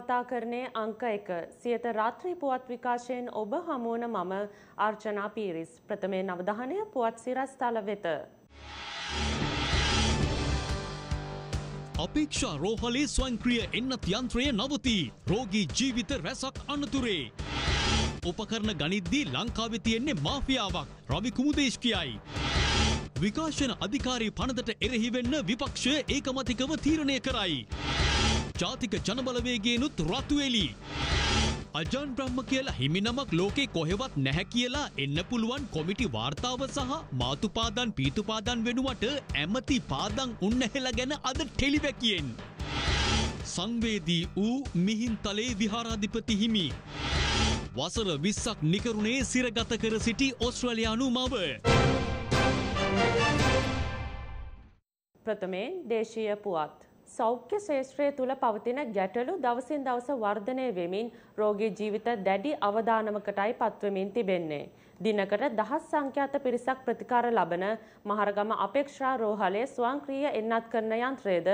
වාර්තාකරණය අංක එක සියත රාත්‍රී පුවත් විකාශයෙන් ඔබ හමුවන මම ආර්චනා පීරිස් ප්‍රථමය නවධානය පුවත් සිරස්ථල වෙත. අපේක්ෂා රෝහලේ ස්වංක්‍රිය එන්නත් යන්ත්‍රය නවතී රෝගී ජීවිත රැසක් අනතුරේ. උපකරණ ගනිද්දී ලංකාවෙ තියෙන්නේ මාෆියාවක් රවිකුමුදේශ් කියයි. විකාශන අධිකාරී පනදට එරෙහිවෙන්න විපක්ෂ ඒකමතිකව තීරණය කරයි. ජාතික ජනබලවේගේනුත් රතුවෙලි. අජන් බ්‍රහ්ම කියලා හිමිනමක් ලෝකේ කොහෙවත් නැහැ කියලා එන්න පුළුවන් කොමිටි වාර්තාව සහ මාතුපාදන් පීතුපාදන් වෙනුවට ඇමති පාදන් උන්නහෙලා ගැන අද ටෙලිවැකියෙන්. සංවේදී වූ මිහින්තලේ විහාරාධිපති හිමි. වසර විස්සක් නිකරුණේ සිරගත කර සිටි ඔස්ට්‍රලයානු මව. ප්‍රථමයෙන් දේශීය පුවත්. සෞඛ්‍ය ශේෂත්‍රය තුළ පවතින ගැටලු දවසින් දවස වර්ධනය වෙමින් රෝගී ජීවිත දැඩි අවදානමකටයි පත්වමින් තිබෙන්නේ. දිනකට දහස් සංඛ්‍යාත පිරිසක් ප්‍රතිකාර ලබන මහරගම අපේක්ෂා රෝහලේ ස්වංක්‍රීය එන්නත් කරන යන්ත්‍රයද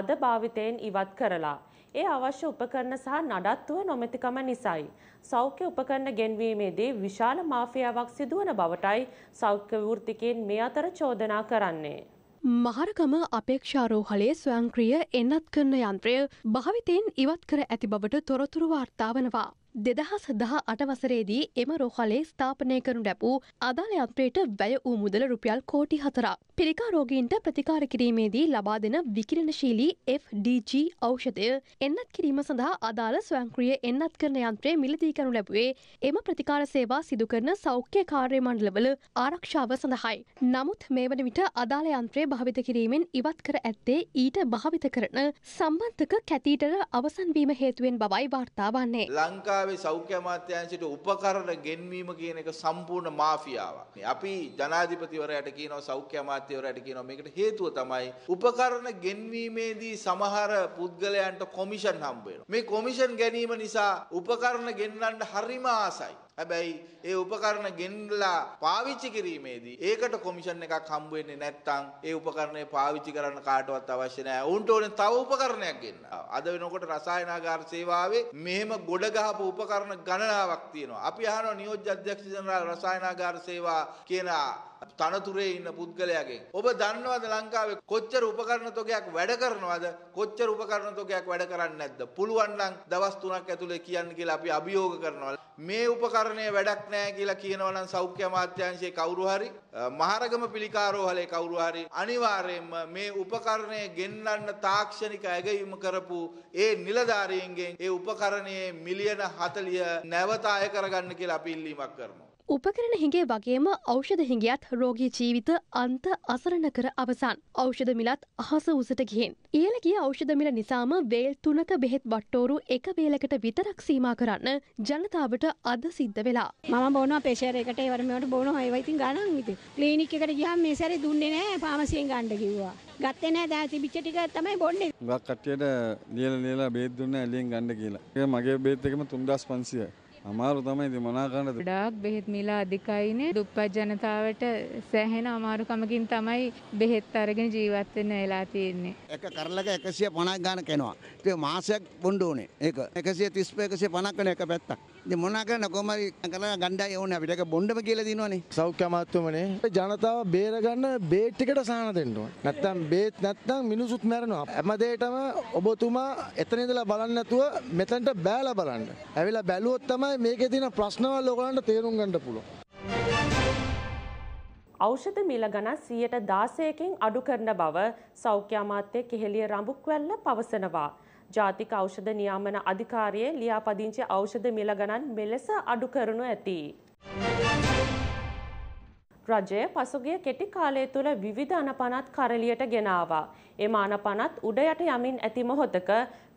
අද භාවිතයෙන් ඉවත් කරලා. ඒ අවශ්‍ය උපකරණ සහ නඩත්තුව නොමැතිකම නිසයි. සෞඛ්‍ය උපකරණ ගෙන්වීමේදී විශාල මාෆියාවක් සිදුවන බවටයි සෞඛ්‍ය වෘත්තිකයින් මේ අතර චෝදනා කරන්නේ. මහරකම අපේක්ෂාරෝහලේ ස්වයංක්‍රිය එන්නත් කරන යන්ත්‍රය භාවිතයෙන් ඉවත් කර ඇති බවට තොරතුරු වාර්තා වනවා. දෙදහස් දහ අටවසරේදී එම රෝහලේ ස්ථාපනය කරනු ලැබූ අදාළ යන්ත්‍රයට වැය වූ මුදල රුපියල් කෝටි හතරක්. පිළිකා රෝගීන්ට ප්‍රතිකාර කිරීමේදී ලබා දෙන විකිරණශීලී FDG ඖෂධය එන්නත් කිරීම සඳහා අදාළ ස්වයංක්‍රීය එන්නත් කරන යන්ත්‍රය මිලදී කරනු ලැබුවේ එම ප්‍රතිකාර සේවා සිදු කරන සෞඛ්‍ය කාර්ය මණ්ඩලවල ආරක්ෂාව සඳහායි. නමුත් මේ වන විට අදාළ යන්ත්‍රය භාවිත කිරීමෙන් ඉවත් කර ඇත්තේ ඊට භාවිත කරන සම්බන්ධක කැතීටර අවසන්වීම හේතුවෙන් බවයි වාර්තා වන්නේ. ලංකා ලංකාවේ සෞඛ්‍ය අමාත්‍යාංශයට උපකරණ ගෙන්වීම කියන එක සම්පූර්ණ මාෆියාවක්. අපි ජනාධිපතිවරයාට කියනවා සෞඛ්‍ය අමාත්‍යවරයාට කියනවා මේකට හේතුව තමයි උපකරණ ගෙන්වීමේදී සමහර පුද්ගලයන්ට කොමිෂන් හම්බ වෙනවා. මේ කොමිෂන් ගැනීම නිසා උපකරණ ගෙන්නන්න හරිම ආසයි. හැබැයි ඒ උපකරණ ගෙන්ලා පාවිච්චි කිරීමේදී ඒකට කොමිෂන් එකක් හම්බ වෙන්නේ නැත්නම් ඒ උපකරණය පාවිච්චි කරන්න කාටවත් අවශ්‍ය නැහැ. උන්ට ඕනේ තව උපකරණයක් ගෙන්න. අද වෙනකොට රසායනාගාර සේවාවේ මෙහෙම ගොඩ ගහපු උපකරණ ගණනාවක් තියෙනවා. අපි අහනවා නියෝජ්‍ය අධ්‍යක්ෂ ජනරාල් රසායනාගාර සේවා කියන තනතුරේ ඉන්න පුද්ගලයාගෙන්. ඔබ දන්නවද ලංකාවේ කොච්චර උපකරණ තොගයක් වැඩ කරනවද? කොච්චර උපකරණ තොගයක් වැඩ කරන්නේ නැද්ද? පුළුවන් නම් දවස් 3ක් ඇතුලේ කියන්න කියලා අපි අභියෝග කරනවා. මේ උපකරණය වැඩක් නැහැ කියලා කියනවා නම් සෞඛ්‍ය අමාත්‍යාංශයේ කවුරු හරි මහරගම පිළිකාරෝහලේ කවුරු හරි අනිවාර්යයෙන්ම මේ උපකරණය ගෙන්වන්න තාක්ෂණික ඇගයීම කරපු ඒ නිලධාරීන්ගෙන් ඒ උපකරණයේ මිලියන 40 නැවත අය කරගන්න කියලා අපි ඉල්ලීමක් කරනවා. උපකරණ හිගේ වගේම ඖෂධ හිඟියත් රෝගී ජීවිත අන්ත අසරණ කර අවසන්. ඖෂධ මිලත් අහස උසට ගිහින්. ඉහළ ගිය ඖෂධ මිල නිසාම වේල් තුනක බෙහෙත් වට්ටෝරු එක වේලකට විතරක් සීමා කරන්න ජනතාවට අද සිද්ධ වෙලා. මම බොනවා ප්‍රෙෂර් එකට ඒවර මේවට බොනවා ඒවා ඉතින් ගණන් ඉතින්. ක්ලිනික් එකට ගියාම මේ සැරේ දුන්නේ නැහැ ෆාමසියෙන් ගන්න කිව්වා. ගත්තේ නැහැ දැන් තිබිච්ච ටික තමයි බොන්නේ. ගොඩක් කට්ටියට ලියලා ලියලා බෙහෙත් දුන්නා එළියෙන් ගන්න කියලා. මගේ බෙහෙත් එකම 3500යි. අමාරු තමයි ඉතින් මොනා කරන්නද? ගොඩාක් බෙහෙත් මිල අධිකයිනේ. දුප්පත් ජනතාවට සෑහෙන අමාරුකමකින් තමයි බෙහෙත් අරගෙන ජීවත් වෙන්න වෙලා තියෙන්නේ. එක කරලක 150 ගාන කෙනවා. ඉතින් මාසයක් බොන්න ඕනේ. ඒක 135 150 වෙන එක පැත්තක්. මොනාකරන කොමරි කරලා ගණ්ඩයි ඕන අපිට බොණ්ඩම කියලා දිනවනේ සෞඛ්‍ය අමාත්‍යමනේ ජනතාව බේරගන්න බේත් ටිකට සහන දෙන්න ඕනේ නැත්තම් බේත් නැත්තම් මිනිසුත් මැරෙනවා හැමදේටම ඔබතුමා එතන ඉඳලා බලන්න නැතුව මෙතනට බෑලා බලන්න ඇවිල්ලා බැලුවොත් තමයි මේකේ තියෙන ප්‍රශ්නවල් ඔයගලන්ට තේරුම් ගන්න පුළුවන් ෞෂධ මිල ගණන් සියයට දාසයකින් අඩු කරන බව සෞඛ්‍ය අමාත්‍ය කෙහෙලිය රඹුක්වැල්ල පවසනවා. ජාතික ඖෂධ නියාමන අධිකාරියේ ලියාපදිංචි ඖෂධ මිල ගණන් මෙලෙස අඩු කරනු ඇති. රජය පසුගිය කෙටි කාලය තුළ විවිධ අනපනත් කරලියට ගෙනවා. එම අනපනත් උඩයට යමින් ඇති මොහොතක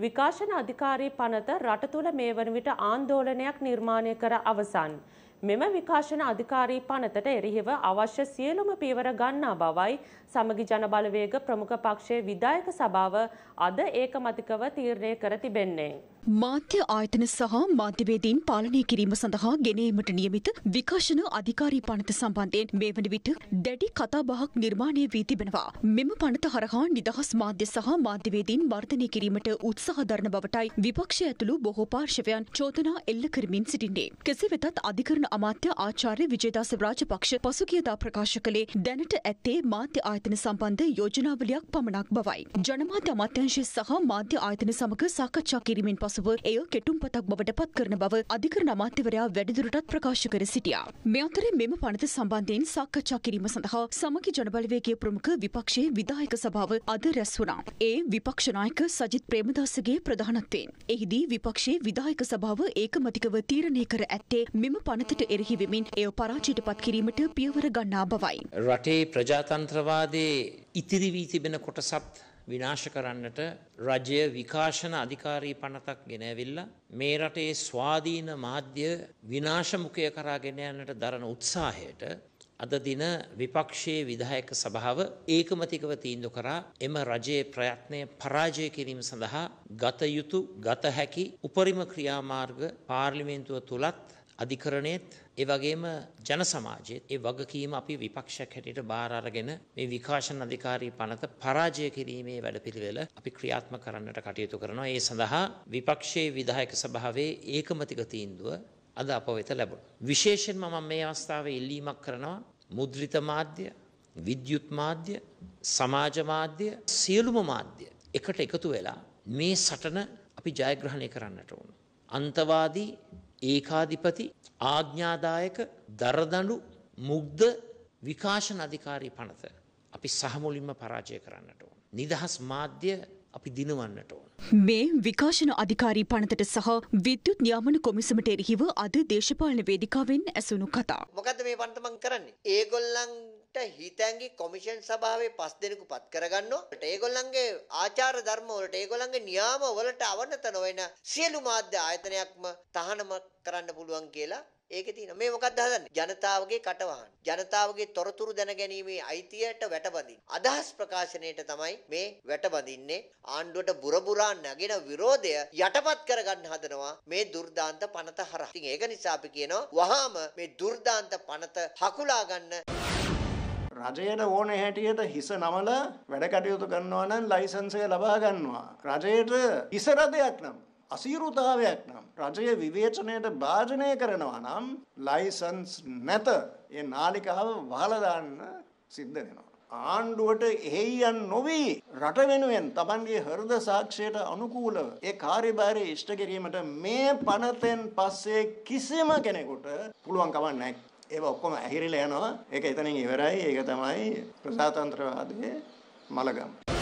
විකාශන අධිකාරී පනත රට තුළ මේ වන විට ආන්දෝලනයක් නිර්මාණය කර අවසන්. මෙම විකාශන අධිකාරී පනතට එරෙහිව අවශ්‍ය සියලුම පීවර ගන්නා බවයි සමගි ජනබලවේග ප්‍රමුඛ පක්ෂයේ විධායක සභාව අද ඒකමතිකව තීරණය කර තිබෙන්නේ. මාධ්‍ය ආයතන සහ මාධ්‍යවේදීන් පාලනය කිරීම සඳහා ගෙනීමට නියමිත විකාශන අධිකාරී පනත සම්බන්ධයෙන් මේ වන විට දැඩි කතාබහක් නිර්මාණය වී තිබෙනවා. මෙම පනත හරහා නිදහස් මාධ්‍ය සහ මාධ්‍යවේදීන් වර්ධනය කිරීමට උත්සාහ දරන බවටයි විපක්ෂය ඇතුළු බොහෝ පාර්ශවයන් චෝදනා එල්ල කරමින් සිටින්නේ. කෙසේ වෙතත් අධිකරණ අමාත්‍ය ආචාර්ය විජේදාස රාජපක්ෂ පසුගියදා ප්‍රකාශ කළේ දැනට ඇත්තේ මාධ්‍ය ආයතන ආයතන සම්බන්ධ යෝජනාවලියක් පමණක් බවයි. ජනමාධ්‍ය අමාත්‍යංශය සහ මාධ්‍ය ආයතන සමග සාකච්ඡා කිරීමෙන් පසුව එය කෙටුම්පතක් බවට පත් කරන බව අධිකරණ අමාත්‍යවරයා වැඩිදුරටත් ප්‍රකාශ කර සිටියා. මේ අතරේ මෙම පනත සම්බන්ධයෙන් සාකච්ඡා කිරීම සඳහා සමගි ජනබලවේගයේ ප්‍රමුඛ විපක්ෂයේ විධායක සභාව අද රැස් වුණා. ඒ විපක්ෂ නායක සජිත් ප්‍රේමදාසගේ ප්‍රධානත්වයෙන්. එහිදී විපක්ෂයේ විධායක සභාව ඒකමතිකව තීරණය කර ඇත්තේ මෙම පනතට එරෙහි වෙමින් එය පරාජයට පත් කිරීමට පියවර ගන්නා බවයි. රටේ ප්‍රජාතන්ත්‍රවාදී ප්‍රාසාදයේ ඉතිරි වී තිබෙන කොටසත් විනාශ කරන්නට රජය විකාශන අධිකාරී පනතක් ගෙනැවිල්ලා මේ රටේ ස්වාධීන මාධ්‍ය විනාශමුකය කරා ගෙන යන්නට දරන උත්සාහයට අද දින විපක්ෂයේ විධායක සභාව ඒකමතිකව තීන්දුව කරා එම රජයේ ප්‍රයත්නය පරාජය කිරීම සඳහා ගත යුතු ගත හැකි උපරිම ක්‍රියාමාර්ග පාර්ලිමේන්තුව තුලත් අධිකරණයේත් ඒ වගේම ජන සමාජයේ ඒ වගකීම අපි විපක්ෂයක් හැටියට බාර අරගෙන මේ විකාශන අධිකාරී පනත පරාජය කිරීමේ වැඩපිළිවෙල අපි ක්‍රියාත්මක කරන්නට කටයුතු කරනවා. ඒ සඳහා විපක්ෂයේ විධායක සභාවේ ඒකමතික තීන්දුව අද අප වෙත ලැබුණා. විශේෂයෙන්ම මම මේ අවස්ථාවේ ඉල්ලීමක් කරනවා මුද්‍රිත මාධ්‍ය, විද්‍යුත් මාධ්‍ය, සමාජ මාධ්‍ය සියලුම මාධ්‍ය එකට එකතු වෙලා මේ සටන අපි ජයග්‍රහණය කරන්නට ඕන. අන්තවාදී ඒකාධිපති ආඥාදායක දරදඬු මුග්ධ විකාශන අධිකාරී පනත අපි සහමුලින්ම පරාජය කරන්නට ඕන. නිදහස් මාධ්‍ය අපි දිනවන්නට ඕන. මේ විකාශන අධිකාරී පනතට සහ විද්‍යුත් නියාමන කොමිසමට එරෙහිව අද දේශපාලන වේදිකාවෙන් ඇසුණු කතා. මොකද මේ පනත මං කරන්නේ? ඒගොල්ලන් හිතැන්ගි කොමිෂන් සභාවේ පස් දෙනෙකු පත් කරගන්නවා. ඒගොල්ලන්ගේ ආචාර ධර්ම වලට ඒගොල්ලන්ගේ නියාම වලට අවනත නොවන සියලු මාධ්‍ය ආයතනයක්ම තහනම කරන්න පුළුවන් කියලා ඒකේ තියෙන මේ මොකක්ද හදන්නේ ජනතාවගේ කටවහන් ජනතාවගේ තොරතුරු දැනගැනීමේ අයිතියට වැටබඳින් අදහස් ප්‍රකාශනයට තමයි මේ වැටබඳින්නේ ආණ්ඩුවට බුරබුරා නැගෙන විරෝධය යටපත් කරගන්න හදනවා මේ දුර්දාන්ත පනත හරහා ඉතින් ඒක නිසා අපි කියනවා වහාම මේ දුර්දාන්ත පනත හකුලා ගන්න රජයට ඕන හැටියට හිස නමල වැඩ කටයුතු කරනවා නම් ලයිසන්සය ලබා ගන්නවා. රජයට ඉසරදයක් නම් අසීරුතාවයක් නම් රජය විවේචනයට භාජනය කරනවා නම් ලයිසන්ස් නැත ඒ නාලිකාව වහලා දාන්න සිද්ධ වෙනවා. ආණ්ඩුවට එහෙයන් නොවී රට වෙනුවෙන් Tamanගේ හෘද සාක්ෂියට අනුකූලව ඒ කාර්යභාරය ඉෂ්ට කිරීමට මේ පනතෙන් පස්සේ කිසිම කෙනෙකුට පුළුවන් කමක් නැහැ. ඒව ඔක්කොම ඇහිරිලා යනවා. ඒක එතනින් ඉවරයි. ඒක තමයි ප්‍රසාතන්ත්‍රවාදයේ මලගම.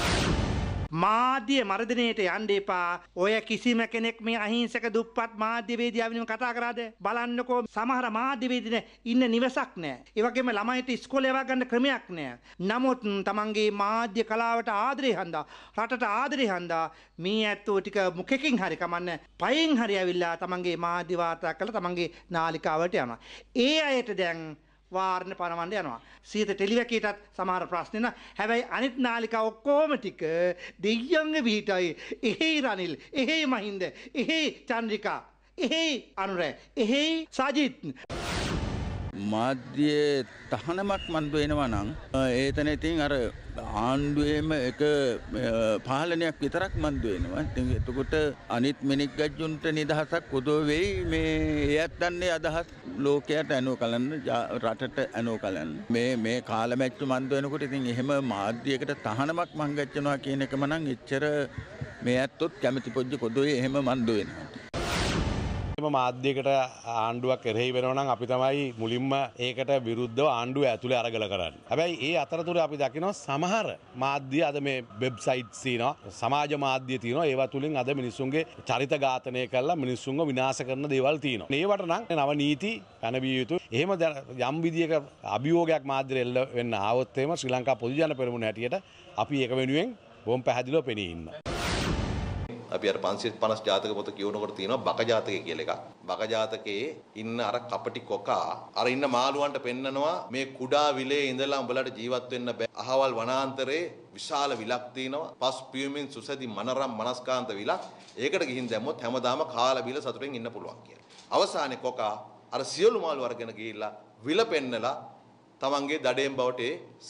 මාධ්‍ය මර්ධනයට යන්න එපා. ඔය කිසිම කෙනෙක් මේ අහිංසක දුප්පත් මාධ්‍යවේදියා වෙනුවෙන් කතා කරාද? බලන්නකෝ සමහර මාධ්‍යවේදීන ඉන්න නිවසක් නැහැ. ඒ වගේම ළමයිට ඉස්කෝලේ යවා ගන්න ක්‍රමයක් නැහැ. නමුත් තමන්ගේ මාධ්‍ය කලාවට ආදරේ හන්දා, රටට ආදරේ හන්දා මේ ඇත්තෝ ටික මුඛකින් හරි කමන්න, පයෙන් හරි ඇවිල්ලා තමන්ගේ මාධ්‍ය වාර්තා කළා තමන්ගේ නාලිකාවට යනවා. ඒ අයට දැන් වාරණ පනවන්න යනවා. සීත ටෙලිවැකීටත් සමහර ප්‍රශ්න එනවා. හැබැයි අනිත් නාලිකා ඔක්කොම ටික දෙයියන්ගේ විහිටයි. එහෙයි රනිල්, එහෙයි මහින්ද, එහෙයි චන්ද්‍රිකා, එහෙයි අනුරය, එහෙයි සජිත්. මාධ්‍යයේ තහනමක් මන්ද වෙනවා නම් ඒතන ඉතින් අර ආණ්ඩුවේම එක පාලනයක් විතරක් මන්ද වෙනවා. ඉතින් එතකොට අනිත් මිනික් ගජ්ජුන්ට නිදහසක් උදව වෙයි මේ එයත් දන්නේ අදහස් ලෝකයට ඇනෝ කලන්න රටට ඇනෝ කලන්න. මේ මේ කාලමැච්චු මන්ද වෙනකොට ඉතින් එහෙම මාධ්‍යයකට තහනමක් මං ගච්චනවා කියන එකම නම් එච්චර මේ ඇත්තොත් කැමති පොජ්ජ කොදුවේ එහෙම මන්ද වෙනවා. කිසිම මාධ්‍යකට ආණ්ඩුවක් එරෙහි වෙනවනම් අපි තමයි මුලින්ම ඒකට විරුද්ධව ආණ්ඩුව ඇතුළේ අරගල කරන්න. හැබැයි ඒ අතරතුර අපි දකිනවා සමහර මාධ්‍ය අද මේ වෙබ්සයිට් සීනවා සමාජ මාධ්‍ය තියෙනවා ඒවා තුලින් අද මිනිස්සුන්ගේ චරිත ඝාතනය කරලා මිනිස්සුන්ව විනාශ කරන දේවල් තියෙනවා. ඒවට නම් නව නීති පැනවිය යුතු. එහෙම යම් විදියක අභියෝගයක් මාධ්‍යට එල්ල වෙන්න ආවොත් එහෙම ශ්‍රී ලංකා පොදු ජන පෙරමුණ හැටියට අපි ඒක වෙනුවෙන් බොම් පැහැදිලිව පෙනී ඉන්නවා. අපි අර 550 ජාතක පොත කියවනකොට තියෙනවා බක ජාතකය කියලා එකක්. බක ජාතකයේ ඉන්න අර කපටි කොකා අර ඉන්න මාළුවන්ට පෙන්නනවා මේ කුඩා විලේ ඉඳලා උඹලට ජීවත් වෙන්න බෑ. අහවල් වනාන්තරේ විශාල විලක් තියෙනවා. පස් පියුමින් සුසැදි මනරම් මනස්කාන්ත විලක්. ඒකට ගිහින් දැම්මොත් හැමදාම කාලා බීලා සතුටෙන් ඉන්න පුළුවන් කියලා. අවසානයේ කොකා අර සියලු මාළු අරගෙන ගිහිල්ලා විල පෙන්නලා තමන්ගේ දඩේම් බවට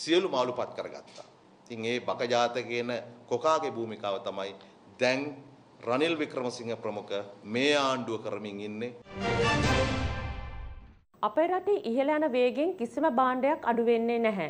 සියලු මාළුපත් කරගත්තා. ඉතින් ඒ බක ජාතකේන කොකාගේ භූමිකාව තමයි දැන් රනිල් වික්‍රමසිංහ ප්‍රමුඛ මේ ආණ්ඩුව කරමින් ඉන්නේ. අපේ රටේ ඉහළ යන වේගෙන් කිසිම භාණ්ඩයක් අඩු වෙන්නේ නැහැ.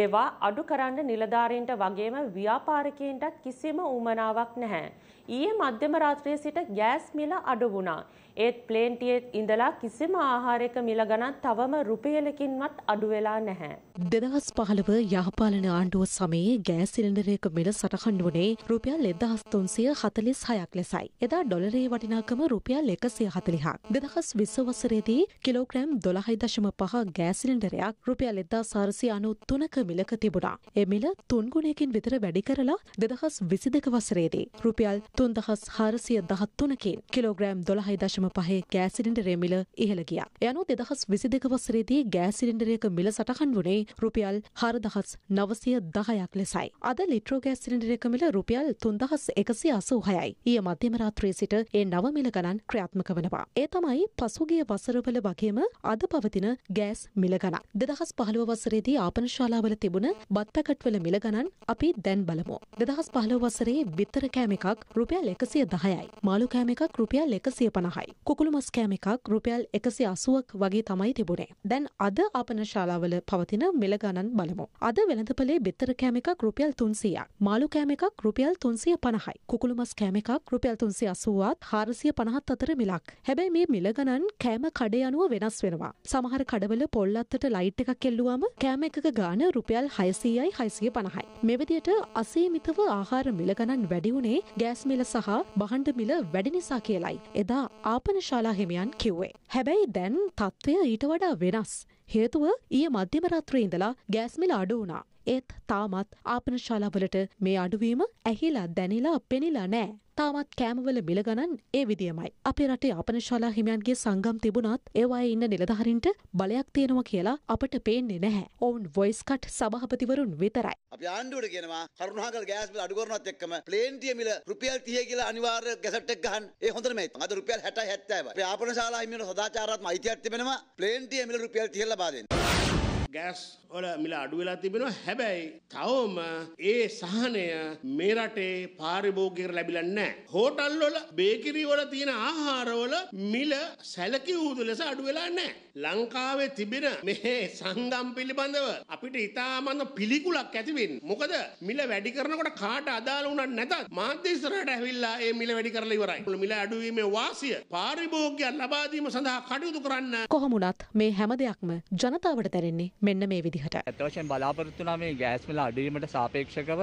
ඒවා අඩු කරන්න නිලධාරීන්ට වගේම ව්‍යාපාරිකයන්ටත් කිසිම උමනාවක් නැහැ. ඊයේ මධ්‍යම රාත්‍රියේ සිට ගෑස් මිල අඩු වුණා. ඒත් ප්ලේන්ටියේ ඉඳලා කිසිම ආහාරයක මිල ගණන් තවම රුපියලකින්වත් අඩු වෙලා නැහැ. දෙදහස් පහළව යහපාලන ආණ්ඩුව සමයේ ගෑස් සිලින්ඩරයක මිල සටහන් වුණේ රුපියල් එදහස් තුන්සිය හතලිස් හයක් ලෙසයි. එදා ඩොලරේ වටිනාකම රුපියල් එකසිය හතලිහක්. දෙදහස් විස්ස වසරේදී කිලෝග්‍රෑම් දොළහයි දශම පහ ගෑසිලින්ඩරයක් රුපියල් එදා සාරසි අනු තුනක මිලක තිබුණා. එමිල තුන්ගුණයකින් විතර වැඩි කරලා දෙදහස් විසි දෙක වසරේදී. රුපියල් තුන්දහස් හාරසිය දහත්තුනකින් කිලෝග්‍රෑම් දොළහයි දශම පහේ ගෑසිලින්ඩරේ මිල ඉහළ ගියා. යනු දෙදහස් විසි දෙක වසරේදී ගෑසිලින්ඩරයක මිල සටහන් වුණේ රුපියල් හරදහස් නවසය දහයක් ලෙසයි. අද ලිට්‍රෝ ගෑසිලින්ඩරයක මිල රුපියල් තුන්දහස් එකසි අසූහයයි. ඊය මධ්‍යමරාත්‍රයේ සිට ඒ නව මිල ගණන් ක්‍රියාත්මක වනවා. ඒ තමයි පසුගිය වසරවල වගේම අද පවතින ගෑස් මිල ගණන්. දෙදහස් පහළුව වසරේදී ආපනශාලාවල තිබුණ බත් පැකට්වල මිල ගණන් අපි දැන් බලමු. දෙදහස් පහළව වසරේ බිත්තර කෑම එකක් රුපියල් එකසිය දහයයි. මාළු කෑම එකක් රුපියල් එකසිය පණහයි. කුකුළු මස් කෑම එකක් රුපියල් එකසි අසුවක් වගේ තමයි තිබුණේ. දැන් අද ආපන ශාලාවල පවතින මිල ගණන් බලමු. අද වෙළඳපලේ බිත්තර කෑම එකක් රුපියල් තුන්සියක්. මාළු කෑම එකක් රුපියල් තුන්සිය පණහයි. කුකුළු මස් කෑම එකක් රුපියල් තුන්සිය අසුවත් හාරසිය පණහත් අතර මිලක්. හැබැයි මේ මිල ගණන් කෑම කඩ අනුව වෙනස් වෙනවා. සමහර කඩවල පොල්ලත්තට ලයිට් එකක් එල්ලුවාම කෑම එකක ගාන රුපියල් හයසීයයි හයිසිය පණහයි. මෙවිදියට අසීමිතව ආහාර මිල ගණන් වැඩි වුණේ ගෑස් මිල සහ බහණ්ඩ මිල වැඩි නිසා කියලයි. එදා ආ යාපනශාලා හිමියන් කිව්වේ. හැබැයි දැන් තත්ත්වය ඊට වඩා වෙනස්. හේතුව ඊය මධ්‍යම රත්‍රී ඉඳලා ගෑස්මිල අඩු වුණා. ඒත් තාමත් ආපන ශාලාවලට මේ අඩුවීම ඇහිලා දැනිලා පෙනිලා නෑ. තාමත් කෑමවල මිල ගණන් ඒ විදියමයි. අපේ රටේ ආපන ශාලා හිමියන්ගේ සංගම් තිබුණත් ඒවායේ ඉන්න නිලධාරින්ට බලයක් තියෙනවා කියලා අපට පේන්නේ නැහැ. ඔවුන් වොයිස් කට් සභාපතිවරුන් විතරයි. අපි ආණ්ඩුවට කියනවා කරුණාකර ගෑස් බිල අඩු කරනවත් එක්කම ප්ලේන්ටිය මිල රුපියල් 30 කියලා අනිවාර්ය ගැසට් එක ගහන්න. ඒ හොඳටම ඒක. අද රුපියල් 60 70යි. අපි ආපන ශාලා හිමියන්ට සදාචාරාත්මක අයිතියක් තිබෙනවා ප්ලේන්ටිය මිල රුපියල් 30 ලබා දෙන්න. ගෑස් වල මිල අඩු වෙලා තිබෙනවා. හැබැයි තවම ඒ සහනය මේ රටේ පාරිභෝගිකර ලැබිලා නැහැ. හෝටල් වල, බේකරි වල තියෙන ආහාර වල මිල සැලකියුතු ලෙස අඩු වෙලා නැහැ. ලංකාවේ තිබෙන මේ සංගම් පිළිබඳව අපිට ඉතාමත් පිළිකුලක් ඇති වෙන්නේ. මොකද මිල වැඩි කරනකොට කාට අදාළ වුණත් නැතත් මාධ්‍ය ඉස්සරහට ඇවිල්ලා ඒ මිල වැඩි කරලා ඉවරයි. මිල අඩුවීමේ වාසිය පාරිභෝගිකයන් ලබා දීම සඳහා කටයුතු කරන්න. කොහොමුණත් මේ හැම දෙයක්ම ජනතාවට දැනෙන්නේ මෙන්න මේ විදිහට. දිහට ඇතවශයෙන් බලාපොරත්තුනා මේ ගෑස්මිල අඩුවීමට සාපේක්ෂකව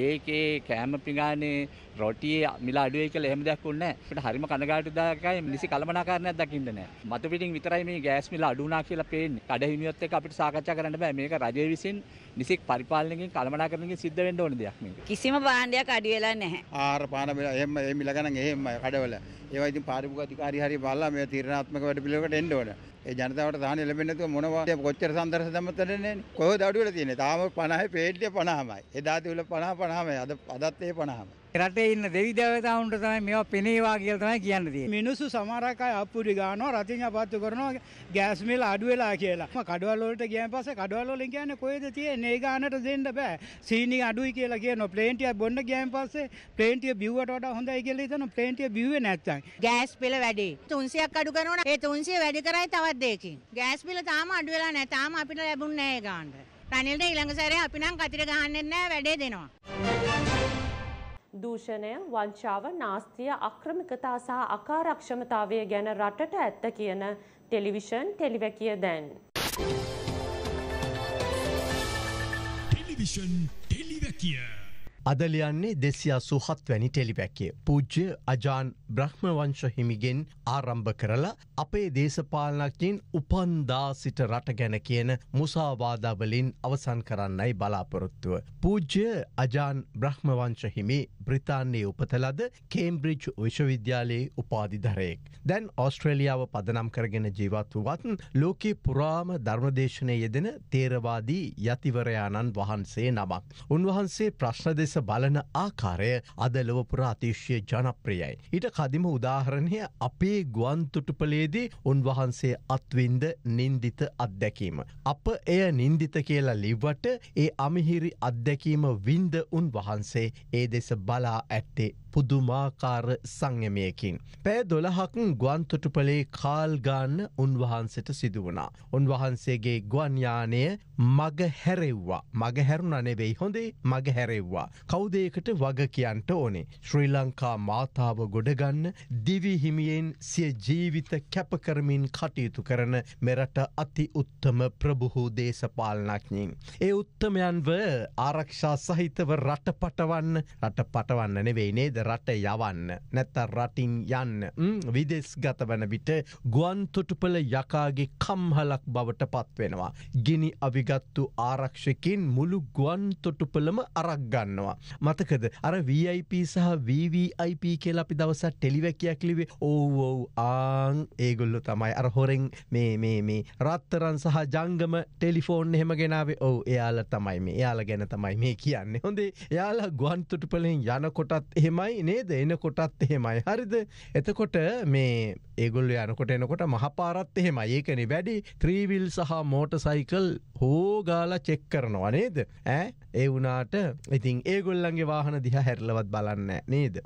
ඒකේ කෑම පිගානේ රොටිය මිල අඩුවේ කළ එහෙම දෙයක් වුණ ට හරිම කනගාටදාකයි මිනිසි කළමනාකාරණයක් දකින්නන මතු පිටින් විතරයි මේ ගෑස්මිල අඩුනා කියලා පේෙන් අඩහිමියොත් එක අපිට සාකච්ඡා කරන්න බෑ මේක රජය විසින් නිසික් පරිපාලනකින් කළමනා කරනකින් සිද්ධ වෙන්න ඕන දෙයක් මේක කිසිම භාණ්ඩයක් අඩු වෙලා නැහැ ආහාර පාන එහෙම ඒ මිල ගණන් එහෙම කඩවල ඒවා ඉතින් පාරිභෝගික අධිකාරී හරි බලලා මේ තීරණාත්මක වැඩ පිළිවෙලකට එන්න ඕන ඒ ජනතාවට සාහනය ලැබෙන්නේ නැතුව මොනවා කොච්චර සම්දර්ශ දැම්මත් වැඩක් නැහැ නේ කොහොමද අඩුවල තියෙන්නේ තාම 50 පේඩිය 50මයි එදා තිබුණ 50 50මයි අද අදත් ඒ 50මයි රටේ ඉන්න දෙවි දේවතාවුන්ට තමයි මේවා පෙනේවා කියලා තමයි කියන්න තියෙන්නේ. මිනිස්සු සමහරක් අය අප්පුඩි ගන්නවා, රතින් අපත්තු කරනවා, ගෑස් මිල අඩු වෙලා කියලා. කඩවල වලට ගියන් පස්සේ කඩවල වලින් කියන්නේ කොහෙද තියෙන්නේ? ඒ ගානට දෙන්න බෑ. සීනි අඩුයි කියලා කියනවා. ප්ලේන්ටිය බොන්න ගියන් පස්සේ ප්ලේන්ටිය බිව්වට වඩා හොඳයි කියලා හිතන ප්ලේන්ටිය බිව්වේ නැත්තම්. ගෑස් පිල වැඩි. 300ක් අඩු කරනවා. ඒ 300 වැඩි කරයි තවත් දෙකකින්. ගෑස් පිල තාම අඩු වෙලා නැහැ. තාම අපිට ලැබුණ නැහැ ගානට. රනිල්ට ඊළඟ සැරේ අපි නම් කතිර ගහන්නෙත් නැහැ වැඩේ දෙනවා. දූෂණය, වංචාව, නාස්තිය, අක්‍රමිකතා සහ අකාරක්ෂමතාවය ගැන රටට ඇත්ත කියන ටෙලිවිෂන් ටෙලිවැකිය දැන්. ටෙලිවිෂන් ටෙලිවැකිය අදලියන්නේ දෙසියා සුහත්වැනි ටෙලිවැැකේ පූජ්‍ය අජාන් බ්‍රහ්මවංශ හිමිගෙන් ආරම්භ කරලා අපේ දේශපාලනඥයින් උපන්දා සිට රට ගැන කියන මුසාවාදාවලින් අවසන් කරන්නයි බලාපොරොත්තුව. පූජ්‍ය අජාන් බ්‍රහ්මවංශ හිමි බ්‍රතාන්නේ උපතලද කේම්බ්‍රිජ් විශ්වවිද්‍යාලයේ උපාධිධරයෙක්. දැන් ඔස්ට්‍රේලියාව පදනම් කරගෙන ජීවත්වුවත් ලෝකේ පුරාම ධර්මදේශනය යෙදෙන තේරවාදී යතිවරයාණන් වහන්සේ නමක්. උන්වහන්සේ ප්‍රශ්න දෙස බලන ආකාරය අදලොවපුරා අතිශ්‍යය ජනප්‍රියයි. ඊට කදිම උදාහරණය අපේ ගුවන්තුටුපලේදී උන්වහන්සේ අත්වින්ද නින්දිත අත්දැකීම. අප එය නින්දිත කියලා ලිව්වට ඒ අමිහිරි අත්දැකීම වින්ද උන්වහන්සේ ඒ දෙස බලා ඇත්තේ පුදුමාකාර සංයමයකින්. පෑ දොළහක් ගුවන්තොටුපලේ කාල්ගන්න උන්වහන්සට සිදුවනා. උන්වහන්සේගේ ගුවන්යානය මග හැරෙව්වා මග හැරුණ නෙවෙයි හොඳේ මග හැරෙව්වා. කෞදයකට වග කියන්ට ඕනේ. ශ්‍රී ලංකා මාතාව ගොඩගන්න දිවිහිමියෙන් සිය ජීවිත කැපකරමින් කටයුතු කරන මෙරට අති උත්තම ප්‍රබුහු දේශපාලනක්ඥින්. ඒ උත්තමයන්ව ආරක්ෂා සහිතව රට පටවන්න රට පටවන්න නෙවෙයි නේද රට යවන්න නැත්ත රටින් යන්න විදෙස් ගත වන විට ගුවන් තොටුපල යකාගේ කම්හලක් බවට පත්වෙනවා. ගිනි අවිගත්තු ආරක්ෂකින් මුළු ගුවන් තොටුපලම අරක්ගන්නවා. මතකද අර VIP සහ VVIP කියල අපි දවස ටෙලිවැකයක් ලිවේ ඕවෝ ආං ඒගොල්ලො තමයි අර හොරෙන් මේ මේ මේ රත්තරන් සහ ජංගම ටෙලිෆෝන් එහෙමගෙනාවේ ඔව එයාල තමයි මේ එයාල ගැන තමයි මේ කියන්නේ හොඳේ එයාලා ගුවන්තොටුපලෙන් යනකොටත් එහෙමයි එහෙමයි නේද එනකොටත් එහෙමයි හරිද එතකොට මේ ඒගොල් යනකොට එනකොට මහපාරත් එහෙම ඒකන වැඩි ත්‍රීවිල් සහ මෝට සයිකල් හෝගාල චෙක් කරනවා නේද ඇ ඒ වනාට ඉතින් ඒගොල්ලන්ගේ වාහන දිහ හැරලවත් බලන්න නේද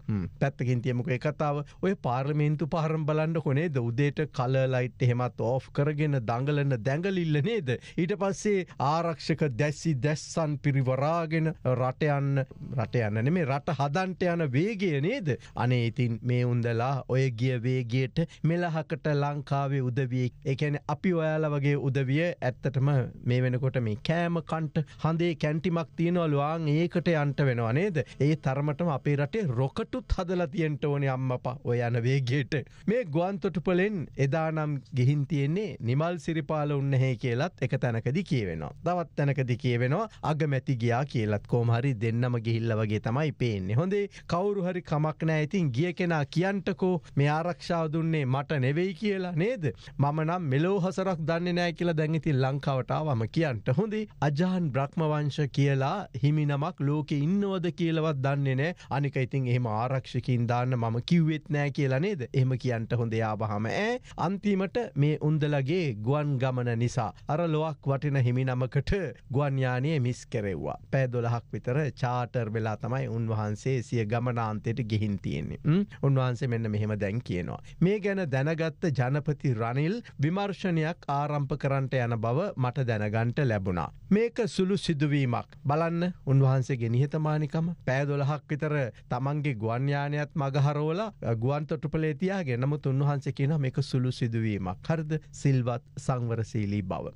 පැත්තකින් තියමක එකතාව ඔය පාර්මේන්තු පාරම් බලන්න කොනේ ද උදේට කල ලයිට් එහෙමත් ඕ් කරගෙන දඟලන්න දැඟලිල්ල නේද ඊට පස්සේ ආරක්ෂක දැස්සි දැස්සන් පිරිවරාගෙන රටයන්න රටයන්න නෙමේ රට හදන්ට යන වේග වේගේ නේද අනේ ඉතින් මේ උන්දලා ඔය ගිය වේගේට මෙලහකට ලංකාවේ උදවිය එකැන අපි ඔයාල වගේ උදවිය ඇත්තටම මේ වෙනකොට මේ කෑම කන්ට හඳේ කැන්ටිමක් තියෙනවලවාන් ඒකට යන්ට වෙනවා නේද ඒ තරමටම අපේ රටේ රොකටුත් හදලා තියෙන්ට ඕනේ අම්මපා ඔය යන වේගේට මේ ගුවන්තොටුපලෙන් එදානම් ගිහින් තියෙන්නේ නිමල් සිරිපාල උන්නහේ කියලත් එක තැනකදි කියවෙනවා දවත් තැනකදි කියවෙනවා අගමැති ගියා කියලත් කෝමහරි දෙන්නම ගිහිල්ල වගේ තමයි පේන්නේ හොඳේ කවුරු කවුරු හරි කමක් නෑ ඉතින් ගිය කෙනා කියන්ටකෝ මේ ආරක්ෂාව දුන්නේ මට නෙවෙයි කියලා නේද මම නම් මෙලෝ හසරක් දන්නේ නෑ කියලා දැඟති ලංකාවටාවම කියන්ට හොඳේ අජාන් බ්‍රහ්මවංශ කියලා හිමිනමක් ලෝකෙ ඉන්නවද කියලවත් දන්නේ නෑ අනික ඉතින් එහෙම ආරක්ෂකින් දාන්න මම කිව්වෙත් නෑ කියලා නේද එහම කියන්ට හොඳේ ආබහම ඇ අන්තිමට මේ උන්දලගේ ගුවන් ගමන නිසා අර ලොවක් වටින හිමිනමකට ගුවන්යානය මිස් කරෙව්වා පෑදොලහක් විතර චාටර් වෙලා තමයි උන්වහන්සේ සිය ගමනා ප්‍රාන්තයට ගිහින් තියෙන්නේ උන්වහන්සේ මෙන්න මෙහෙම දැන් කියනවා. මේ ගැන දැනගත්ත ජනපති රනිල් විමර්ශණයක් ආරම්ප කරන්ට යන බව මට දැනගන්ට ලැබුණා. මේක සුළු සිදුවීමක් බලන්න උන්වහන්සේගේ නිහතමානිකම පෑදොලහක් විතර තමන්ගේ ගුවන්්‍යානයත් මගහරෝල ගුවන්තොටුපලේ තියාගේ නමුත් උන්වහන්සේ කියන මේක සුළු සිදුවීමක් හරද සිල්වත් සංවරසීලී බව.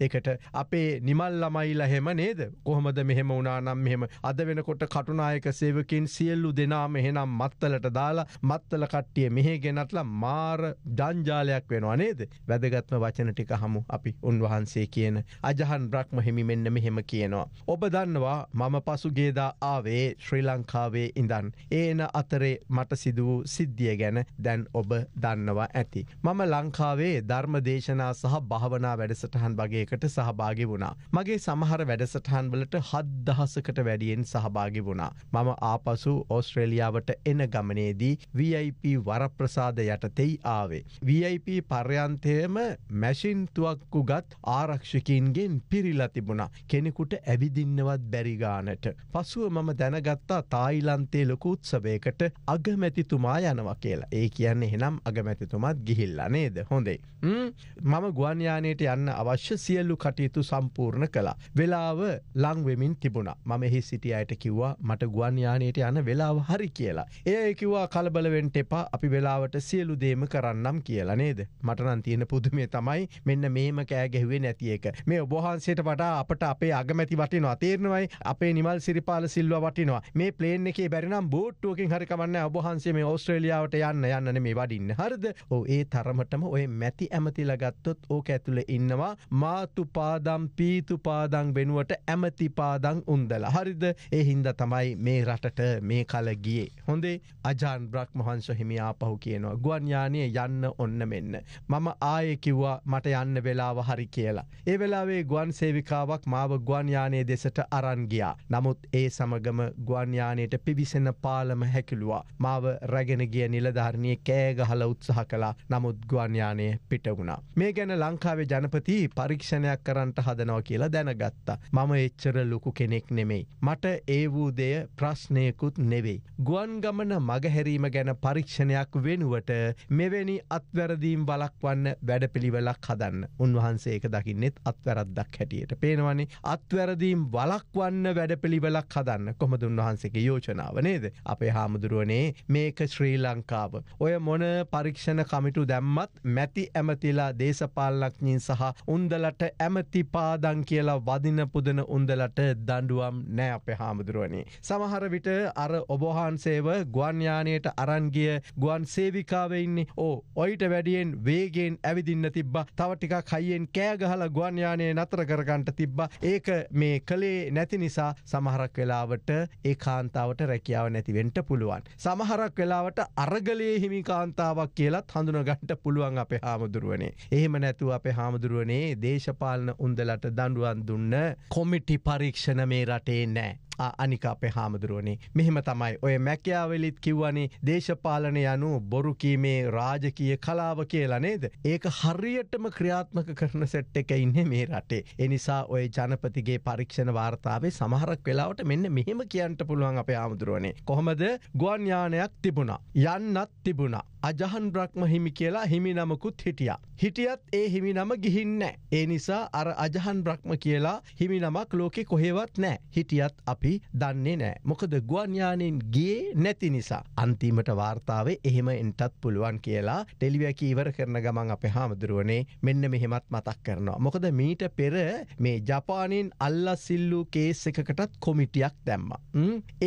එකට අපේ නිමල් ළමයිලා හෙම නේද කොහොමද මෙහෙම උනානම් මෙහෙම අද වෙනකොට කටුනායක සේවකින් සියල්ලු දෙන දෙනා මෙහෙනම් මත්තලට දාලා මත්තල කට්ටිය මෙහෙ ගෙනත්ලා මාර ජංජාලයක් වෙනවා නේද වැදගත්ම වචන ටික හමු අපි උන්වහන්සේ කියන අජහන් බ්‍රක්්ම හිමි මෙන්න මෙහෙම කියනවා. ඔබ දන්නවා මම පසුගේදා ආවේ ශ්‍රී ලංකාවේ ඉඳන්. ඒන අතරේ මට සිදුවූ සිද්ධිය ගැන දැන් ඔබ දන්නවා ඇති. මම ලංකාවේ ධර්ම දේශනා සහ භාවනා වැඩසටහන් වගේකට සහභාගි වුණා. මගේ සමහර වැඩසටහන් වලට හත් දහසකට වැඩියෙන් සහභාගි වුණා. මම ආපසු ඔස්ට්‍රේ ඕස්ට්‍රේලියාවට එන ගමනේදී VIP වරප්‍රසාද යටතෙයි ආවේ. VIP පර්යන්තයම මැසින්තුවක්කු ගත් ආරක්ෂකින්ගෙන් පිරිලා තිබුණා කෙනෙකුට ඇවිදින්නවත් බැරිගානට. පසුව මම දැනගත්තා තායිලන්තේ ලොකුත්සවයකට අගමැතිතුමා යනවා කියලා ඒ කියන්න හෙනම් අගමැතිතුමත් ගිහිල්ලා නේද හොඳේ. මම ගුවන්යානයට යන්න අවශ්‍ය සියල්ලු කටයුතු සම්පූර්ණ කලා. වෙලාව ලංවෙමින් තිබුණ මම එහි සිටිය අයට කිව්වා මට ගුවන්යානයට යන වෙලාව හරි කියලා. එය කිව්වා කලබලවෙන්ට එපා අපි වෙලාවට සියලු දේම කරන්නම් කියලා නේද. මටනන් තියෙන පුදුමේ තමයි මෙන්න මේම කෑගැහුවේ නැති එක. මේ ඔබහන්සේට වඩා අපට අපේ අගමැති වටිනවා තේරනවයි අපේ නිමල් සිරිපාල සිල්ව වටිනවා මේ පලේන් එකේ බැරිනම් බෝට්ටුවකින් හරිකමන්න ඔබහන්සේ මේ ඔස්ට්‍රේලියාවට යන්න යන්නන මේ වඩින්න හරද ඕ ඒ තරමටම ඔය මැති ඇමතිලගත්තොත් ඕක ඇතුළ ඉන්නවා මාතු පාදම් පීතු පාදං වෙනුවට ඇමති පාදං උන්දල හරිද එහින්ද තමයි මේ රටට මේ කලග ගියේ. හොඳේ අජාන් බ්‍රහ්මහන්ස හිමි ආපහු කියනවා. ගුවන් යානයේ යන්න ඔන්න මෙන්න. මම ආයේ කිව්වා මට යන්න වෙලාව හරි කියලා. ඒ වෙලාවේ ගුවන් සේවිකාවක් මාව ගුවන් යානයේ දෙසට අරන් ගියා. නමුත් ඒ සමගම ගුවන් යානයට පිවිසෙන පාලම හැකිලුවා. මාව රැගෙන ගිය නිලධාරිණිය කෑ ගහලා උත්සාහ කළා. නමුත් ගුවන් යානය පිට වුණා. මේ ගැන ලංකාවේ ජනපති පරීක්ෂණයක් කරන්නට හදනවා කියලා දැනගත්තා. මම එච්චර ලොකු කෙනෙක් නෙමෙයි. මට ඒ වූ දෙය ප්‍රශ්නයකුත් නෙවෙයි. ගුවන් ගමන මගහැරීම ගැන පරීක්ෂණයක් වෙනුවට මෙවැනි අත්වැරදීම් බලක්වන්න වැඩපිළිවෙලක් හදන්න උන්වහන්සේ එක දකින්නෙත් අත්වැරද්දක් හැටියට පේනවනි අත්වැරදීම් වලක්වන්න වැඩපිළිවෙලක් හදන්න කොමද උන්වහන්සේගේ යෝජනාව නේද අපේ හාමුදුරුවනේ මේක ශ්‍රී ලංකාව ඔය මොන පරීක්ෂණ කමිටු දැම්මත් මැති ඇමතිලා දේශපාලක්ඥින් සහ උන්දලට ඇමති පාදන් කියලා වදින පුදන උන්දලට දඩුවම් නෑ අපේ හාමුදුරුවනේ සමහර විට අර ඔබහ වහන්සේව ගුවන්යානයට අරන්ගිය ගුවන් සේවිකාවඉන්නේ ඕ ඔයිට වැඩියෙන් වේගෙන් ඇවිදින්න තිබ්බ තවටික කයියෙන් කෑගහල ගුවන්යානය නතර කරගන්ට තිබ්බ ඒක මේ කළේ නැති නිසා සමහරක් වෙලාවට ඒ කාන්තාවට රැකියාව නැතිවෙන්ට පුළුවන්. සමහරක් වෙලාවට අරගලේ හිමි කාන්තාවක් කියලත් හඳුන ගට පුළුවන් අපේ හාමුදුරුවනේ. එහෙම නැතුව අපේ හාමුදුරුවනේ දේශපාලන උන්දලට දඩුවන් දුන්න කොමිටි පරීක්ෂණ මේ රටේ නෑ. අනික අපේ හාමුදුරුවනේ මෙහෙම තමයි ඔය ඔය මැකයාවෙලිත් කිව්වනේ දේශපාලනය යනු බොරු කීමේ රාජකීය කලාව කියලා නේද. ඒක හරියටම ක්‍රියාත්මක කරන සෙට් එක ඉන්න මේ රටේ. එනිසා ඔය ජනපතිගේ පරීක්ෂණ වාර්තාවේ සමහරක් වෙලාවට මෙන්න මෙහෙම කියන්ට පුළුවන් අප ආමුදුරුවනේ. කොහොමද ගුවන් යානයක් තිබුණා. යන්නත් තිබුණා. අජහන් බ්‍රක්්ම හිමි කියලා හිමි නමකුත් හිටිය. හිටියත් ඒ හිමි නම ගිහින්න. ඒ නිසා අර අජහන් බ්‍රක්්ම කියලා හිමි නමක් ලෝකෙ කොහෙවත් නෑ. හිටියත් අපි දන්නේ නෑ. මොකද ගුවන්යානෙන් ගේ නැති නිසා. අන්තිමට වාර්තාවේ එහෙම එන්ටත් පුළුවන් කියලා ටෙලිවැකි ඉවර කරන ගමන් අප හාමුදුරුවනේ මෙන්න මෙහෙමත් මතක් කරනවා. මොකද මීට පෙර මේ ජපානින් අල්ල සිල්ලූ කේස් එකකටත් කොමිටියක් දැම්ම.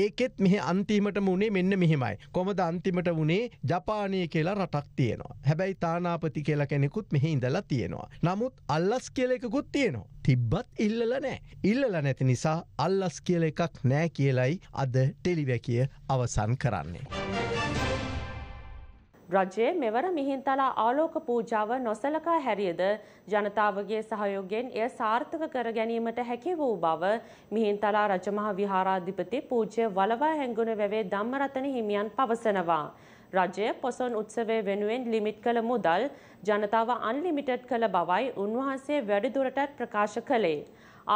ඒකෙත් මෙහ අන්තිමට මුණේ මෙන්න මෙහෙමයි. කොමද අන්තිමට වුණේ ජපානය කියලා රටක් තියෙනවා. හැබැයි තානාපති කියලා කෙනෙකුත් මෙහි ඉඳලා තියෙනවා. නමුත් අල්ලස් කියලෙකුත් තියෙනවා. තිබ්බත් ඉල්ලල නෑ. ඉල්ලල නැති නිසා අල්ලස් කියල එකක් නෑ කියලයි අද ටෙලිවැකිය අවසන් කරන්නේ. රජයේ මෙවර මිහින්තලා ආලෝක පූජාව නොසලකා හැරියද ජනතාවගේ සහයෝගෙන් එය සාර්ථක කර ගැනීමට හැකි වූ බව මිහින්තලා රජමහා විහාරාධිපති පූජ්‍ය වලවා හැංගුණ වැවේ ධම්මරතන හිමියන් පවසනවා. රජය පොසොන් උත්සවය වෙනුවෙන් ලිමිට් කළ මුදල් ජනතාව අන්ලිමිටඩ් කළ බවයි උන්වහන්සේ වැඩිදුරටත් ප්‍රකාශ කළේ.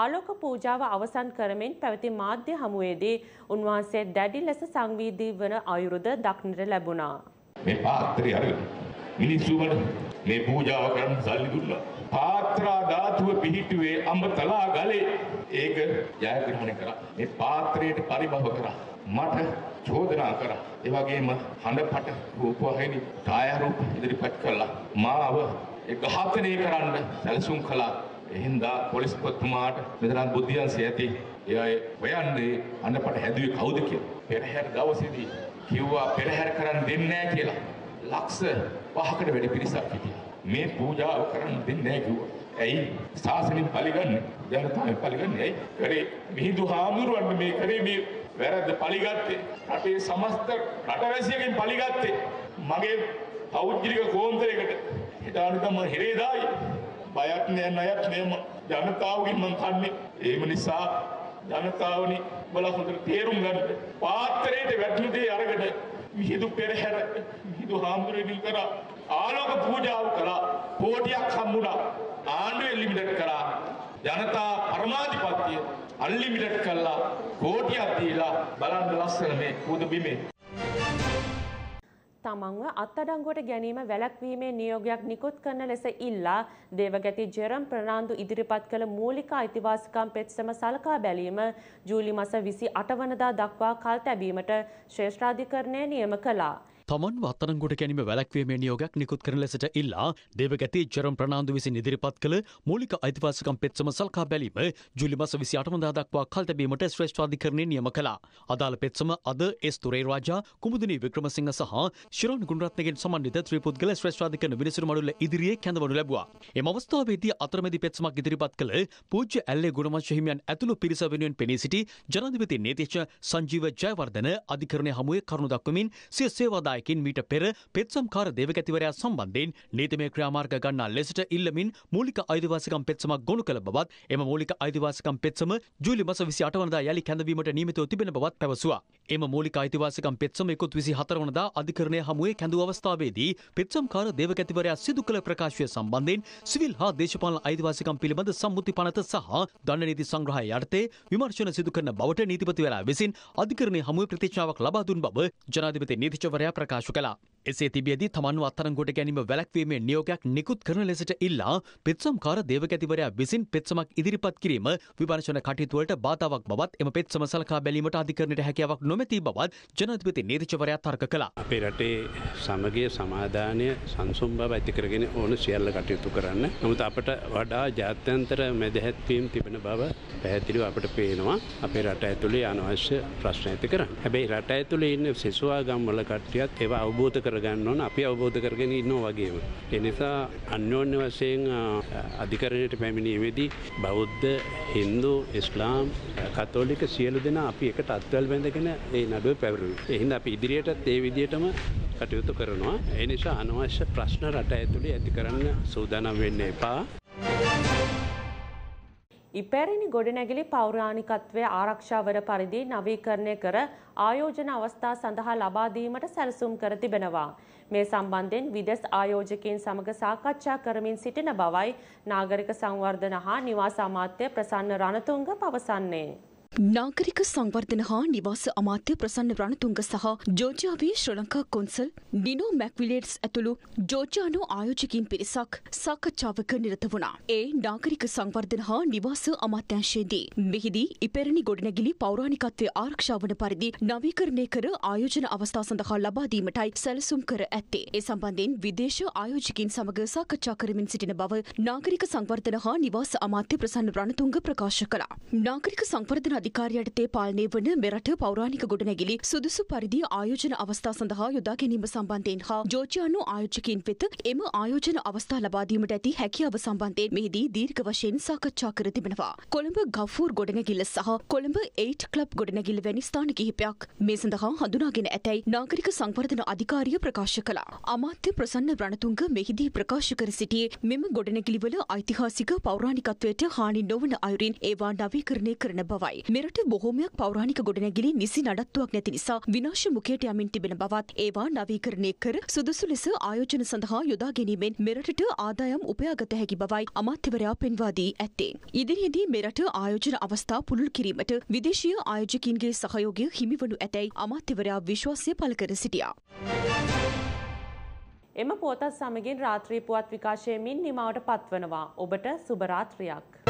ආලෝක පූජාව අවසන් කරමින් පැවති මාධ්‍ය හමුවේදී උන්වහන්සේ දැඩි ලෙස සංවේදී වන අයුරුද දක්නට ලැබුණා. මේ පාත්‍රය අරගෙන මිනිස්සු වල මේ පූජාව කරන්න සල්ලි දුන්නා. පාත්‍රා ධාතුව පිහිටුවේ අඹතලා ගලේ ඒක ජයග්‍රහණය කරා මේ පාත්‍රයට පරිභව කරා මට චෝදනා කරා ඒ වගේම හඬපට රූපවාහිනී ඡායාරූප ඉදිරිපත් කළා මාව ඒ ඝාතනය කරන්න සැලසුම් කළා එහෙන්දා පොලිස්පතිතුමාට මෙතන බුද්ධියන්සේ ඇති එයා හොයන්නේ අඬපට හැදුවේ කවුද කියලා පෙරහැර දවසේදී කිව්වා පෙරහැර කරන්න දෙන්නේ නැහැ කියලා ලක්ෂ පහකට වැඩි පිරිසක් හිටියා මේ පූජාව කරන්න දෙන්නේ නැහැ කිව්වා. ඇයි සාසනෙ පරිගන්නේ? ජනතාවෙ පරිගන්නේ ඇයි? කරේ මිහිඳු හාමුදුරුවන් මේ කරේ මේ වැරද්ද පරිගත්තේ. රටේ සමස්ත රටවැසියගෙන් පරිගත්තේ. මගේ පෞද්ගලික කෝන්තරයකට හිතානුකම හිරේදායි. බයක් නෑ ණයක් නෑම ජනතාවගෙන් මං කන්නේ. ඒම නිසා ජනතාවනි බලා හොඳට තේරුම් ගන්න. පාත්‍රයේ වැටුණු දේ අරගෙන මිහිදු පෙරහැර මිහිදු හාමුදුරුවෝ කරා ආලෝක පූජාව කරා කෝටියක් හම්බුණා ආණ්ඩුවේ ලිමිටඩ් කරා ජනතා පරමාධිපත්‍ය අන්ලිමිටඩ් කළා කෝටියක් දීලා බලන්න ලස්සන මේ පුදු බිමේ තමන්ව අත්අඩංගුවට ගැනීම වැළැක්වීමේ නියෝගයක් නිකුත් කරන ලෙස ඉල්ලා දේවගැති ජෙරම් ප්‍රනාන්දු ඉදිරිපත් කළ මූලික අයිතිවාසිකම් පෙත්සම සලකා බැලීම ජූලි මස 28 වනදා දක්වා කල් තැබීමට ශ්‍රේෂ්ඨාධිකරණය නියම කළා. තමන් වත්තනගොට ගැනීම වැලක්වීමේ නියෝගයක් නිකුත් කරන ලෙසට ඉල්ලා දෙවගැති ජරම් ප්‍රනාාන්දු විසින් ඉදිරිපත් කළ මූලික අයිතිවාසකම් පෙත්සම සල්කා බැලීම ජුලිමස විසි අටමදා දක්වා කල්තැබීමට ශ්‍රේෂ්වාධිකරණය නියම කළා. අදාළ පෙත්සම අද එස් තුරේ රාජා කුමුදනී වික්‍රමසිංහ සහ ශිරන් ගුණරත්නගෙන් සමන්ධිත ත්‍රීපුද්ගල ශ්‍රේෂ්වාධිකන විනිසුරු මඩුල ඉදිරියේ කැඳවනු ලැබවා. එම අවස්ථාවේදී අතරමැදි පෙත්සමක් ඉදිරිපත් කළ පූජ්‍ය ඇල්ලේ ගුණමංශ හිමියන් ඇතුළු පිරිස වෙනුවෙන් පෙනී සිටි ජනාධිපති නීතිච්ච සංජීව ජයවර්ධන අධිකරණය හමුවේ කරුණු දක්වමින් සිය සේවාදාය සપ્තාහයකින් මීට පෙර පෙත්සම්කාර දේවගැතිවරයා සම්බන්ධයෙන් නීතිමය ක්‍රියාමාර්ග ගන්නා ලෙසට ඉල්ලමින් මූලික අයිතිවාසිකම් පෙත්සමක් ගොනු කළ බවත් එම මූලික අයිතිවාසිකම් පෙත්සම ජූලි මස 28 වනදා යලි කැඳවීමට නියමිතව තිබෙන බවත් පැවසුවා. එම මූලික අයිතිවාසිකම් පෙත්සම 24 වනදා අධිකරණය හමුවේ කැඳවූ අවස්ථාවේදී පෙත්සම්කාර දේවගැතිවරයා සිදු කළ ප්‍රකාශය සම්බන්ධයෙන් සිවිල් හා දේශපාලන අයිතිවාසිකම් පිළිබඳ සම්මුති පනත සහ දණ්ඩ නීති සංග්‍රහය යටතේ විමර්ශන සිදු කරන බවට නීතිපතිවරයා විසින් අධිකරණය හමුවේ ප්‍රතිචාවක් ලබා දුන් බව ජනාධිපති නීතිචවරයා ප්‍රකාශ 卡舒卡拉。එසේ තිබියදී තමන්ව අත්තරංගොඩ ගැනීම වැළැක්වීමේ නියෝගයක් නිකුත් කරන ලෙසට ඉල්ලා පෙත්සම්කාර දේවකැතිවරයා විසින් පෙත්සමක් ඉදිරිපත් කිරීම විමර්ශන කටයුතුවලට බාධාවක් බවත් එම පෙත්සම සලකා බැලීමට අධිකරණයට හැකියාවක් නොමැති බවත් ජනාධිපති නීතිචවරයා තර්ක කළා. අපේ රටේ සමගිය සමාදානය සංසුම් බව ඇතිකරගෙන ඕන සියල්ල කටයුතු කරන්න. නමුත් අපට වඩා ජාත්‍යන්තර මැදහැත්වීම් තිබෙන බව පැහැදිලිව අපට පේනවා. අපේ රට ඇතුලේ අනවශ්‍ය ප්‍රශ්න ඇති කරන්න. හැබැයි රට ඇතුලේ ඉන්න සෙසුවාගම්වල කට්ටියත් ඒවා අවබෝධ කර කරගන්න ඕන අපි අවබෝධ කරගෙන ඉන්නවා වගේම. එනිසා අන්‍යෝන්‍ය වශයෙන් අධිකරණයට පැමිණීමේදී බෞද්ධ හින්දු ඉස්ලාම් කතෝලික සියලු දෙනා අපි එකට අත්වල් බැඳගෙන ඒ නඩුව පැවරුවේ. එහින්ද අපි ඉදිරියටත් ඒ විදිහටම කටයුතු කරනවා. ඒ නිසා අනවශ්‍ය ප්‍රශ්න රට ඇතුළේ ඇති කරන්න සූදානම් වෙන්න එපා. ඉපැරණි ගොඩනැගිලි පෞරාණිකත්වය ආරක්ෂාවන පරිදි නවීකරණය කර ආයෝජන අවස්ථා සඳහා ලබාදීමට සැලසුම් කර තිබෙනවා. මේ සම්බන්ධයෙන් විදෙස් ආයෝජකයන් සමග සාකච්ඡා කරමින් සිටින බවයි නාගරික සංවර්ධන හා නිවාස අමාත්‍ය ප්‍රසන්න රණතුංග පවසන්නේ. නාගරික සංවර්ධන හා නිවාස අමාත්‍ය ප්‍රසන්න රණතුංග සහ ජෝජාවේ ශ්‍රී ලංකා කොන්සල් ඩිනෝ මැක්විලේට්ස් ඇතුළු ජෝජානු ආයෝජකින් පිරිසක් සාකච්ඡාවක නිරත වුණා. ඒ නාගරික සංවර්ධන හා නිවාස අමාත්‍යංශයේදී මෙහිදී ඉපෙරණි ගොඩනැගිලි පෞරාණිකත්වය ආරක්ෂා වන පරිදි නවීකරණය කර ආයෝජන අවස්ථා සඳහා ලබා දීමටයි සැලසුම් කර ඇත්තේ. ඒ සම්බන්ධයෙන් විදේශ ආයෝජකින් සමග සාකච්ඡා කරමින් සිටින බව නාගරික සංවර්ධන හා නිවාස අමාත්‍ය ප්‍රසන්න රණතුංග ප්‍රකාශ කළා. නාගරික සංවර්ධන අධිකාරියටතේ පාලනය වන මෙරට පෞරාණික ගොඩනැගිලි සුදුසු පරිදි ආයෝජන අවස්ථා සඳහා යොදා ගැනීම සම්බන්ධයෙන් හා ජෝජයානු ආයෝජකින් වෙත එම ආයෝජන අවස්ථා ලබාදීමට ඇති හැකියාව සම්බන්ධයෙන් මෙහිදී දීර්ඝ වශයෙන් සාකච්ඡා කර තිබෙනවා. කොළඹ ගෆූර් ගොඩනැගිල්ල සහ කොළඹ 8 ක්ලබ් ගොඩනැගිල්ල වැනි ස්ථාන කිහිපයක් මේ සඳහා හඳුනාගෙන ඇතැයි නාගරික සංවර්ධන අධිකාරිය ප්‍රකාශ කළා. අමාත්‍ය ප්‍රසන්න රණතුංග මෙහිදී ප්‍රකාශ කර සිටියේ මෙම ගොඩනැගිලිවල ඓතිහාසික පෞරාණිකත්වයට හානි නොවන අයුරින් ඒවා නවීකරණය කරන බවයි. මෙරට බොහොමයක් පෞරාණික ගොඩනැගිලි නිසි නඩත්තුවක් නැති නිසා විනාශ මුඛයට යමින් තිබෙන බවත් ඒවා නවීකරණය කර සුදුසු ලෙස ආයෝජන සඳහා යොදා ගැනීමෙන් මෙරටට ආදායම් උපයාගත හැකි බවයි අමාත්‍යවරයා පෙන්වා දී ඇත්තේ. ඉදිරියේදී මෙරට ආයෝජන අවස්ථා පුළුල් කිරීමට විදේශීය ආයෝජකින්ගේ සහයෝගය හිමිවනු ඇතැයි අමාත්‍යවරයා විශ්වාසය පළ කර සිටියා. එම පෝතත් සමගින් රාත්‍රී පුවත් විකාශයමින් නිමාවට පත්වනවා. ඔබට සුබරාත්‍රියක්.